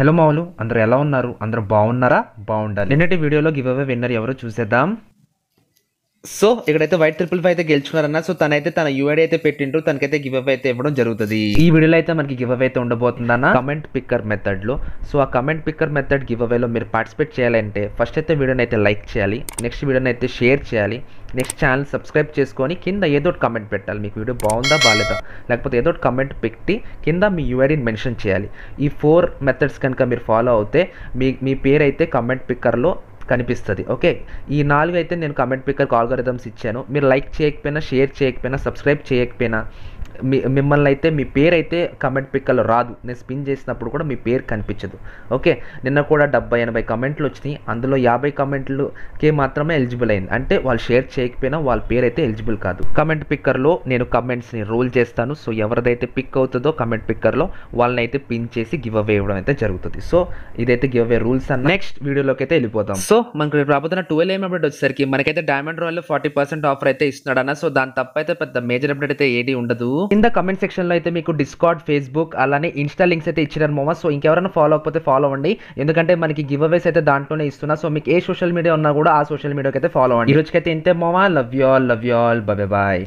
hello మావులు అందరూ ఎలా ఉన్నారు అందరూ బాగున్నారా బాగుండాలి నిన్నటి వీడియోలో గివ్ అవే విన్నర్ ఎవరో చూసేద్దాం సో ఇక్కడైతే వైట్ ట్రిపుల్ ఫైవ్ అయితే గెలుచుకున్నారన్న సో తనైతే తన యూఐడి అయితే పెట్టిండ్రు తనకైతే గివ్ అప్ అయితే ఇవ్వడం జరుగుతుంది ఈ వీడియోలో అయితే మనకి గివ్ అవ్ అయితే ఉండబోతుందన్న కమెంట్ పిక్కర్ మెథడ్ లో సో ఆ కమెంట్ పిక్కర్ మెథడ్ గివ్ అవేలో మీరు పార్టిసిపేట్ చేయాలంటే ఫస్ట్ అయితే వీడియోని అయితే లైక్ చేయాలి నెక్స్ట్ వీడియోని అయితే షేర్ చేయాలి నెక్స్ట్ ఛానల్ సబ్స్క్రైబ్ చేసుకొని కింద ఏదో కమెంట్ పెట్టాలి మీకు వీడియో బాగుందా బాగాలేదా లేకపోతే ఏదో కమెంట్ పెట్టి కింద మీ యూఐడిని మెన్షన్ చేయాలి ఈ ఫోర్ మెథడ్స్ కనుక మీరు ఫాలో అవుతే మీ మీ పేరు అయితే కమెంట్ పిక్కర్లో కనిపిస్తుంది ఓకే ఈ నాలుగు అయితే నేను కమెంట్ పిక్కర్ ఆల్గరిథమ్స్ ఇచ్చాను మీరు లైక్ చేయకపోయినా షేర్ చేయకపోయినా సబ్స్క్రైబ్ చేయకపోయినా మిమ్మల్ని అయితే మీ పేరు అయితే కమెంట్ పిక్కలు రాదు నేను స్పిన్ చేసినప్పుడు కూడా మీ పేరు కనిపించదు ఓకే నిన్న కూడా డెబ్బై ఎనభై కమెంట్లు వచ్చినాయి అందులో యాభై కమెంట్లుకే మాత్రమే ఎలిజిబుల్ అయింది అంటే వాళ్ళు షేర్ చేయకపోయినా వాళ్ళ పేరు అయితే ఎలిజిబుల్ కాదు కమెంట్ పిక్కర్లో నేను కమెంట్స్ని రోల్ చేస్తాను సో ఎవరిదైతే పిక్ అవుతుందో కమెంట్ పిక్కర్లో వాళ్ళని అయితే పిన్ చేసి గివ్ అవే ఇవ్వడం అయితే జరుగుతుంది సో ఇదైతే గివ్ అవే రూల్స్ అన్న నెక్స్ట్ వీడియోలోకి అయితే వెళ్ళిపోతాం సో మనకు రాబోతున్న ట్వెల్వ్ ఏం అప్డేట్ వచ్చేసరికి మనకైతే diamond royal forty percent offer అయితే ఇస్తున్నాడన్న సో దాని తప్పైతే పెద్ద మేజర్ అప్డేట్ అయితే ఏది ఉండదు కింద కమెంట్ సెక్షన్ లో అయితే మీకు డిస్కార్డ్ ఫేస్బుక్ అలానే ఇన్స్టా లింక్స్ అయితే ఇచ్చినారు మామ సో ఇంకెవరైనా ఫాలో అవ్వకపోతే ఫాలో అవ్వండి ఎందుకంటే మనకి గివ్ అవేస్ అయితే దాంట్లోనే ఇస్తున్నా సో మీకు ఏ సోషల్ మీడియా ఉన్నా కూడా ఆ సోషల్ మీడియాకి అయితే ఫాలో అవ్వండి ఈ రోజుకైతే ఇంతే మోమా love you all love you all bye bye